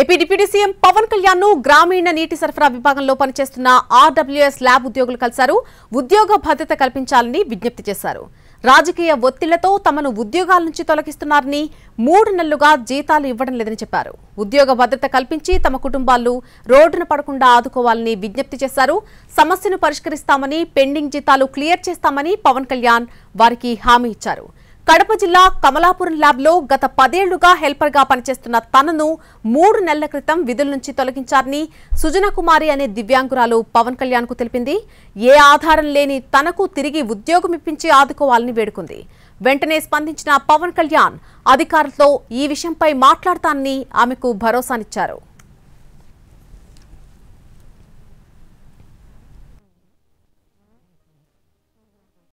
AP deputy CM Pavan Kalyan ను గ్రామీణ నీటి సరఫరా విభాగంలో పనిచేస్తున్న ఆర్డబ్ల్యూఎస్ ల్యాబ్ ఉద్యోగులు కలిశారు ఉద్యోగ భద్రత కల్పించాలని విజ్ఞప్తి చేశారు రాజకీయ ఒత్తిళ్లతో తమను ఉద్యోగాల నుంచి తొలగిస్తున్నారని మూడు నెలలుగా జీతాలు ఇవ్వడం లేదని చెప్పారు ఉద్యోగ భద్రత కల్పించి తమ కుటుంబాలు రోడ్డున పడకుండా ఆదుకోవాలని విజ్ఞప్తి చేశారు సమస్యను పరిష్కరిస్తామని పెండింగ్ జీతాలు క్లియర్ చేస్తామని పవన్ కళ్యాణ్ వారికి హామీ ఇచ్చారు కడప జిల్లా కమలాపురం ల్యాబ్లో గత పదేళ్లుగా హెల్పర్గా పనిచేస్తున్న తనను మూడు నెలల క్రితం విధుల నుంచి తొలగించారని సుజన కుమారి అనే దివ్యాంగురాలు పవన్ కు తెలిపింది ఏ ఆధారం లేని తనకు తిరిగి ఉద్యోగం ఇప్పించి ఆదుకోవాలని వేడుకుంది వెంటనే స్పందించిన పవన్ కళ్యాణ్ అధికారులతో ఈ విషయంపై మాట్లాడతానని ఆమెకు భరోసానిచ్చారు